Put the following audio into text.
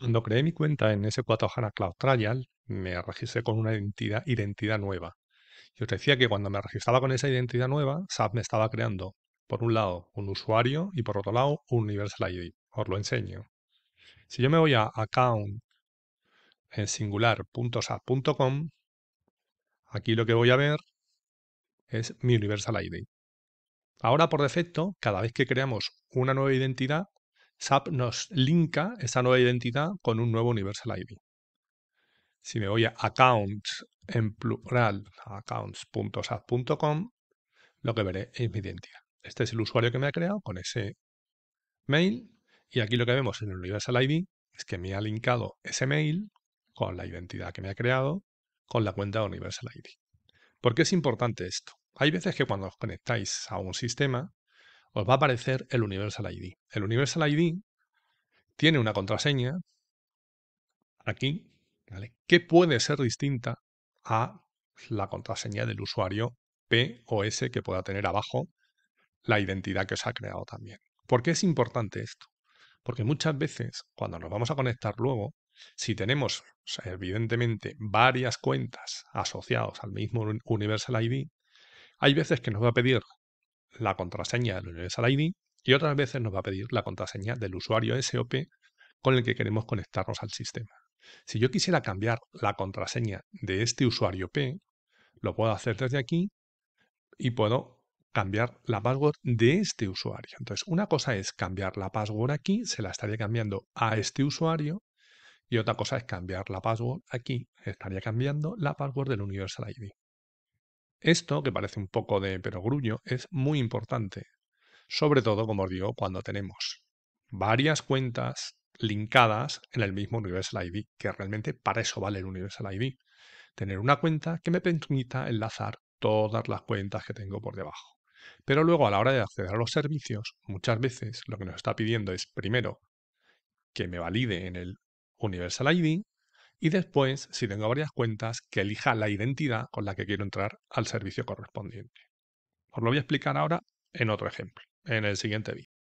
Cuando creé mi cuenta en S4HANA Cloud Trial, me registré con una identidad, nueva. Y os decía que cuando me registraba con esa identidad nueva, SAP me estaba creando, por un lado, un usuario y por otro lado, un Universal ID. Os lo enseño. Si yo me voy a account en eh, singular.sap.com, aquí lo que voy a ver es mi Universal ID. Ahora, por defecto, cada vez que creamos una nueva identidad, SAP nos linka esa nueva identidad con un nuevo Universal ID. Si me voy a accounts en plural, accounts.sap.com, lo que veré es mi identidad. Este es el usuario que me ha creado con ese mail y aquí lo que vemos en el Universal ID es que me ha linkado ese mail con la identidad que me ha creado con la cuenta de Universal ID. ¿Por qué es importante esto? Hay veces que cuando os conectáis a un sistema os va a aparecer el Universal ID. El Universal ID tiene una contraseña aquí, ¿vale? que puede ser distinta a la contraseña del usuario P o S que pueda tener abajo la identidad que os ha creado también. ¿Por qué es importante esto? Porque muchas veces, cuando nos vamos a conectar luego, si tenemos evidentemente varias cuentas asociadas al mismo Universal ID, hay veces que nos va a pedir la contraseña del Universal ID y otras veces nos va a pedir la contraseña del usuario SOP con el que queremos conectarnos al sistema. Si yo quisiera cambiar la contraseña de este usuario P, lo puedo hacer desde aquí y puedo cambiar la password de este usuario. Entonces, una cosa es cambiar la password aquí, se la estaría cambiando a este usuario, y otra cosa es cambiar la password aquí, estaría cambiando la password del Universal ID. Esto, que parece un poco de perogrullo, es muy importante, sobre todo, como os digo, cuando tenemos varias cuentas linkadas en el mismo Universal ID, que realmente para eso vale el Universal ID. Tener una cuenta que me permita enlazar todas las cuentas que tengo por debajo. Pero luego a la hora de acceder a los servicios, muchas veces lo que nos está pidiendo es primero que me valide en el Universal ID y después, si tengo varias cuentas, que elija la identidad con la que quiero entrar al servicio correspondiente. Os lo voy a explicar ahora en otro ejemplo, en el siguiente vídeo.